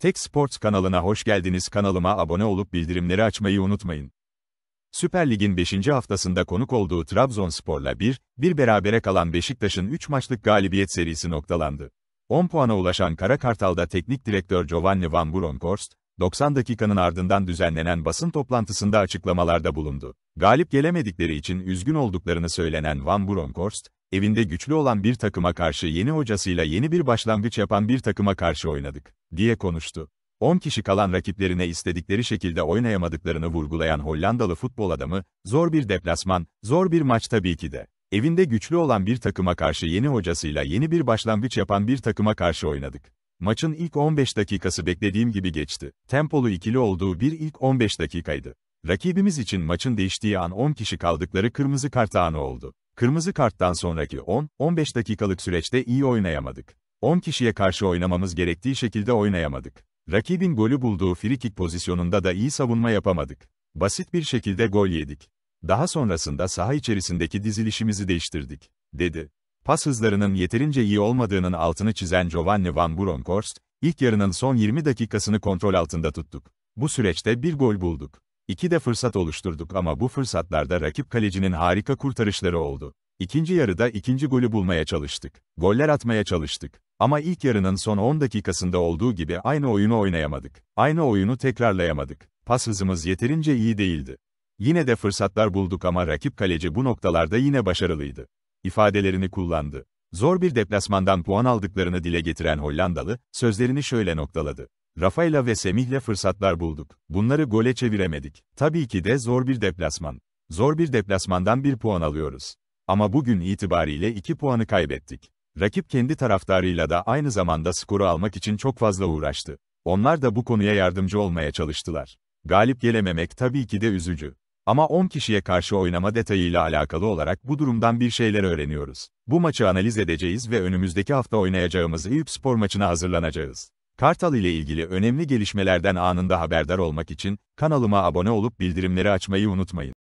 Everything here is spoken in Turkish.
Tek Sports kanalına hoş geldiniz. Kanalıma abone olup bildirimleri açmayı unutmayın. Süper Lig'in 5. haftasında konuk olduğu Trabzonspor'la 1, 1 berabere kalan Beşiktaş'ın 3 maçlık galibiyet serisi noktalandı. 10 puana ulaşan Kara Kartal'da teknik direktör Giovanni Van Bronckhorst, 90 dakikanın ardından düzenlenen basın toplantısında açıklamalarda bulundu. Galip gelemedikleri için üzgün olduklarını söylenen Van Bronckhorst, evinde güçlü olan bir takıma karşı yeni hocasıyla yeni bir başlangıç yapan bir takıma karşı oynadık, diye konuştu. 10 kişi kalan rakiplerine istedikleri şekilde oynayamadıklarını vurgulayan Hollandalı futbol adamı, zor bir deplasman, zor bir maç tabii ki de. Evinde güçlü olan bir takıma karşı yeni hocasıyla yeni bir başlangıç yapan bir takıma karşı oynadık. Maçın ilk 15 dakikası beklediğim gibi geçti. Tempolu ikili olduğu bir ilk 15 dakikaydı. Rakibimiz için maçın değiştiği an 10 kişi kaldıkları kırmızı kart anı oldu. Kırmızı karttan sonraki 10-15 dakikalık süreçte iyi oynayamadık. 10 kişiye karşı oynamamız gerektiği şekilde oynayamadık. Rakibin golü bulduğu frikik pozisyonunda da iyi savunma yapamadık. Basit bir şekilde gol yedik. Daha sonrasında saha içerisindeki dizilişimizi değiştirdik, dedi pas hızlarının yeterince iyi olmadığının altını çizen Giovanni Van Bronckhorst, ilk yarının son 20 dakikasını kontrol altında tuttuk. Bu süreçte bir gol bulduk. İki de fırsat oluşturduk ama bu fırsatlarda rakip kalecinin harika kurtarışları oldu. İkinci yarıda ikinci golü bulmaya çalıştık. Goller atmaya çalıştık. Ama ilk yarının son 10 dakikasında olduğu gibi aynı oyunu oynayamadık. Aynı oyunu tekrarlayamadık. Pas hızımız yeterince iyi değildi. Yine de fırsatlar bulduk ama rakip kaleci bu noktalarda yine başarılıydı ifadelerini kullandı. Zor bir deplasmandan puan aldıklarını dile getiren Hollandalı, sözlerini şöyle noktaladı. "Rafaela ve Semih'le fırsatlar bulduk. Bunları gole çeviremedik. Tabii ki de zor bir deplasman. Zor bir deplasmandan bir puan alıyoruz. Ama bugün itibariyle iki puanı kaybettik. Rakip kendi taraftarıyla da aynı zamanda skoru almak için çok fazla uğraştı. Onlar da bu konuya yardımcı olmaya çalıştılar. Galip gelememek tabii ki de üzücü. Ama 10 kişiye karşı oynama detayıyla alakalı olarak bu durumdan bir şeyler öğreniyoruz. Bu maçı analiz edeceğiz ve önümüzdeki hafta oynayacağımız Eyüp spor maçına hazırlanacağız. Kartal ile ilgili önemli gelişmelerden anında haberdar olmak için kanalıma abone olup bildirimleri açmayı unutmayın.